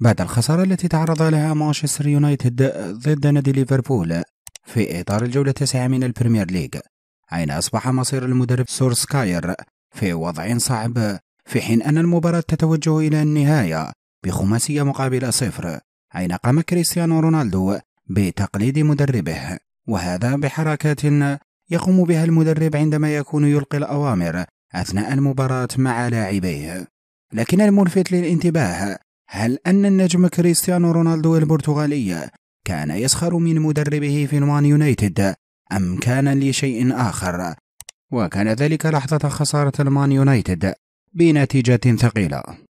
بعد الخسارة التي تعرض لها مانشستر يونايتد ضد نادي ليفربول في إطار الجولة التاسعة من البريمير ليج أين أصبح مصير المدرب سورسكاير في وضع صعب في حين أن المباراة تتوجه إلى النهاية بخماسية مقابل صفر أين قام كريستيانو رونالدو بتقليد مدربه وهذا بحركات يقوم بها المدرب عندما يكون يلقي الأوامر أثناء المباراة مع لاعبيه لكن الملفت للانتباه هل أن النجم كريستيانو رونالدو البرتغالي كان يسخر من مدربه في المان يونايتد أم كان لشيء آخر؟ وكان ذلك لحظة خسارة المان يونايتد بنتيجة ثقيلة